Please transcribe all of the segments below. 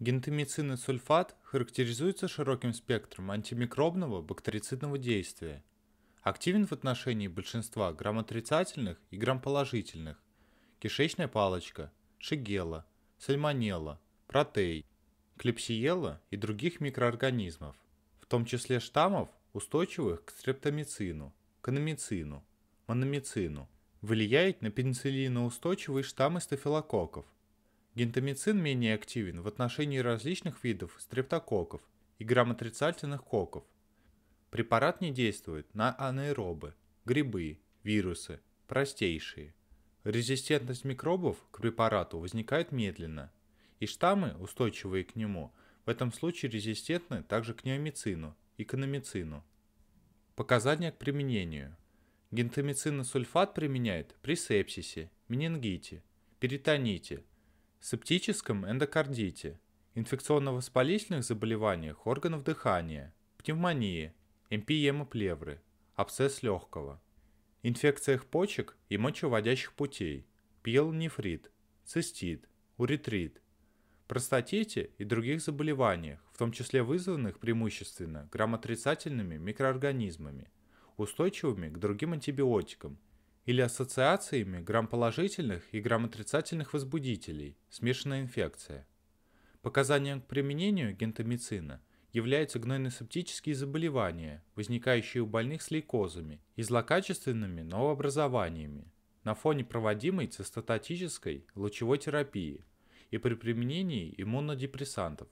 Гентамицин и сульфат характеризуются широким спектром антимикробного бактерицидного действия. Активен в отношении большинства грамотрицательных и грамположительных, кишечная палочка, шигела, сальмонелла, протей, клепсиела и других микроорганизмов, в том числе штаммов, устойчивых к стрептомицину, каномицину, мономицину. Влияет на пенициллиноустойчивые штаммы стафилококков – Гентамицин менее активен в отношении различных видов стрептококков и грамотрицательных кокков. Препарат не действует на анаэробы, грибы, вирусы, простейшие. Резистентность микробов к препарату возникает медленно, и штаммы, устойчивые к нему, в этом случае резистентны также к неомицину и к аномицину. Показания к применению. сульфат применяют при сепсисе, менингите, перитоните – септическом эндокардите, инфекционно-воспалительных заболеваниях органов дыхания, пневмонии, эмпиема плевры, абсцесс легкого, инфекциях почек и мочеводящих путей, пиелонефрит, цистит, уретрит, простатите и других заболеваниях, в том числе вызванных преимущественно грамотрицательными микроорганизмами, устойчивыми к другим антибиотикам или ассоциациями грамположительных и грамотрицательных возбудителей, смешанная инфекция. Показанием к применению гентамицина являются гнойно-септические заболевания, возникающие у больных с лейкозами и злокачественными новообразованиями на фоне проводимой цистотатической лучевой терапии и при применении иммунодепрессантов.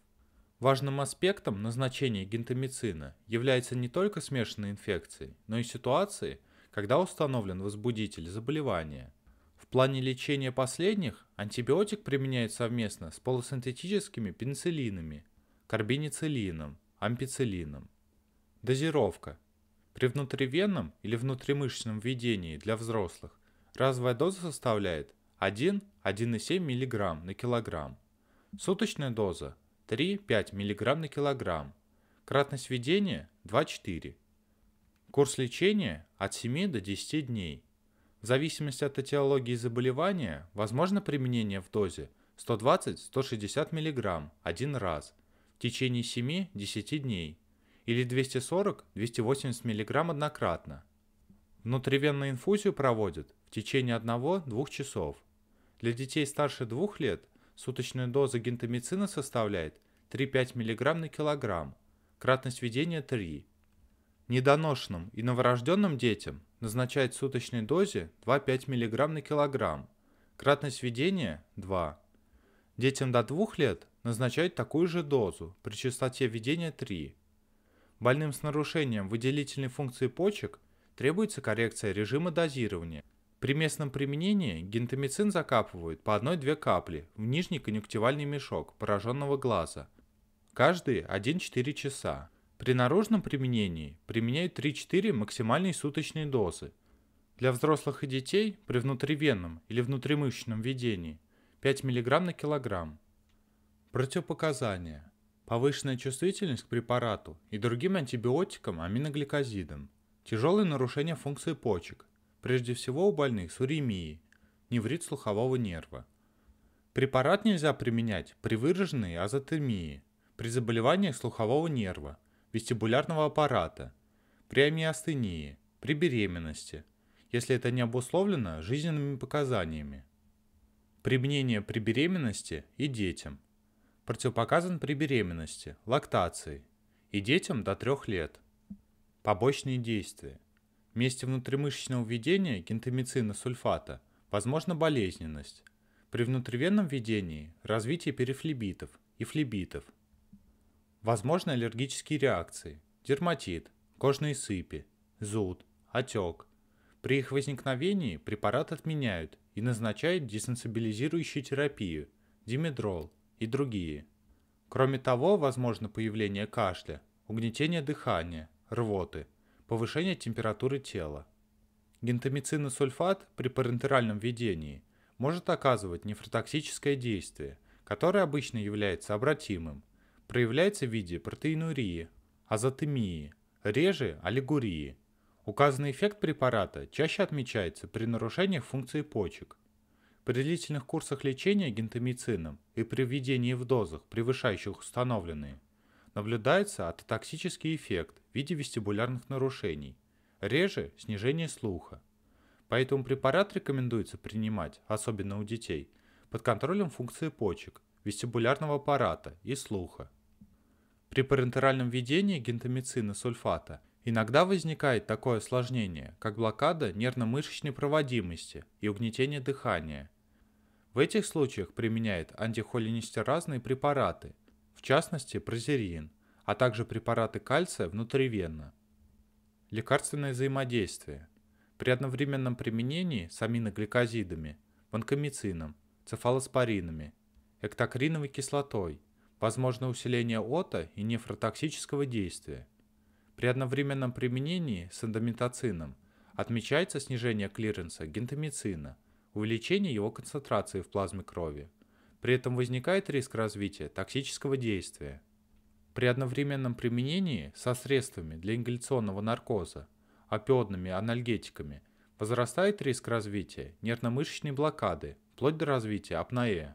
Важным аспектом назначения гентамицина является не только смешанные инфекции, но и ситуации, когда установлен возбудитель заболевания. В плане лечения последних антибиотик применяют совместно с полусинтетическими пенициллинами, карбиницилином, ампицилином. Дозировка. При внутривенном или внутримышечном введении для взрослых разовая доза составляет 1-1,7 мг на килограмм. Суточная доза 3-5 мг на килограмм. Кратность введения 2-4 Курс лечения от 7 до 10 дней. В зависимости от этиологии заболевания возможно применение в дозе 120-160 мг один раз в течение 7-10 дней или 240-280 мг однократно. Внутривенную инфузию проводят в течение 1-2 часов. Для детей старше 2 лет суточная доза гентамицина составляет 3-5 мг на килограмм, кратность введения 3 Недоношенным и новорожденным детям назначают в суточной дозе 2-5 мг на килограмм. Кратность введения – 2. Детям до 2 лет назначают такую же дозу при частоте введения 3. Больным с нарушением выделительной функции почек требуется коррекция режима дозирования. При местном применении гентамицин закапывают по 1-2 капли в нижний конъюнктивальный мешок пораженного глаза, каждые 1-4 часа. При наружном применении применяют 3-4 максимальные суточные дозы. Для взрослых и детей при внутривенном или внутримышечном введении 5 мг на килограмм. Противопоказания. Повышенная чувствительность к препарату и другим антибиотикам аминогликозидам. Тяжелые нарушения функции почек, прежде всего у больных с уремией, неврит слухового нерва. Препарат нельзя применять при выраженной азотемии, при заболеваниях слухового нерва, вестибулярного аппарата, при амиостении, при беременности, если это не обусловлено жизненными показаниями. Применение при беременности и детям. Противопоказан при беременности, лактации и детям до 3 лет. Побочные действия. В месте внутримышечного введения гентамицина сульфата возможна болезненность. При внутривенном введении – развитие перифлебитов и флебитов – Возможны аллергические реакции, дерматит, кожные сыпи, зуд, отек. При их возникновении препарат отменяют и назначают десенсибилизирующую терапию, димедрол и другие. Кроме того, возможно появление кашля, угнетение дыхания, рвоты, повышение температуры тела. Гентамицин сульфат при парентеральном введении может оказывать нефротоксическое действие, которое обычно является обратимым – проявляется в виде протеинурии, азотемии, реже – аллигурии. Указанный эффект препарата чаще отмечается при нарушениях функции почек. При длительных курсах лечения гентамицином и при введении в дозах, превышающих установленные, наблюдается атотоксический эффект в виде вестибулярных нарушений, реже – снижение слуха. Поэтому препарат рекомендуется принимать, особенно у детей, под контролем функции почек, вестибулярного аппарата и слуха – при парентеральном введении гентамицина сульфата иногда возникает такое осложнение, как блокада нервно-мышечной проводимости и угнетение дыхания. В этих случаях применяют антихолинестеразные препараты, в частности прозерин, а также препараты кальция внутривенно. Лекарственное взаимодействие. При одновременном применении с аминогликозидами, ванкомицином, цефалоспоринами, эктокриновой кислотой, Возможно усиление ОТА и нефротоксического действия. При одновременном применении с эндомитоцином отмечается снижение клиренса гентамицина, увеличение его концентрации в плазме крови. При этом возникает риск развития токсического действия. При одновременном применении со средствами для ингаляционного наркоза, опиодными анальгетиками, возрастает риск развития нервно-мышечной блокады, вплоть до развития апноэ.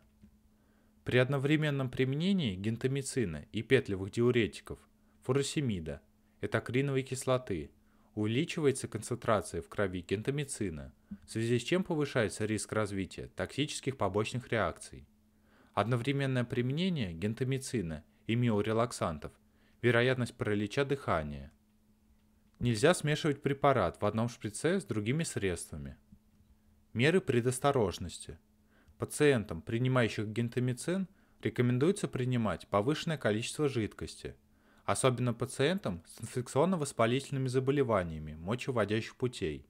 При одновременном применении гентамицина и петлевых диуретиков, фуросемида, этакриновой кислоты, увеличивается концентрация в крови гентамицина, в связи с чем повышается риск развития токсических побочных реакций. Одновременное применение гентамицина и миорелаксантов – вероятность паралича дыхания. Нельзя смешивать препарат в одном шприце с другими средствами. Меры предосторожности – Пациентам, принимающих гентамицин, рекомендуется принимать повышенное количество жидкости, особенно пациентам с инфекционно-воспалительными заболеваниями мочеводящих путей.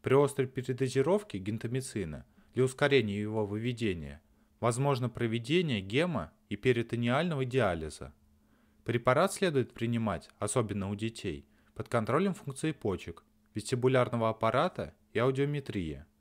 При острой передозировке гентамицина для ускорения его выведения возможно проведение гемо- и перитониального диализа. Препарат следует принимать, особенно у детей, под контролем функции почек, вестибулярного аппарата и аудиометрии –